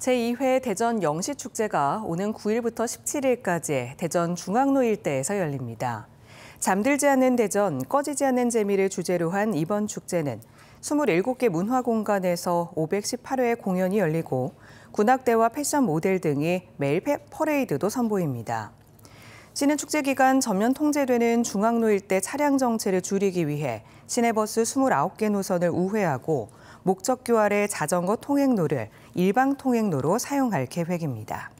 제2회 대전 영시축제가 오는 9일부터 17일까지 대전 중앙로 일대에서 열립니다. 잠들지 않는 대전, 꺼지지 않는 재미를 주제로 한 이번 축제는 27개 문화공간에서 518회 공연이 열리고 군악대와 패션 모델 등이 매일 퍼레이드도 선보입니다. 시내 축제 기간 전면 통제되는 중앙로 일대 차량 정체를 줄이기 위해 시내버스 29개 노선을 우회하고 목적 교활의 자전거 통행로를 일방 통행로로 사용할 계획입니다.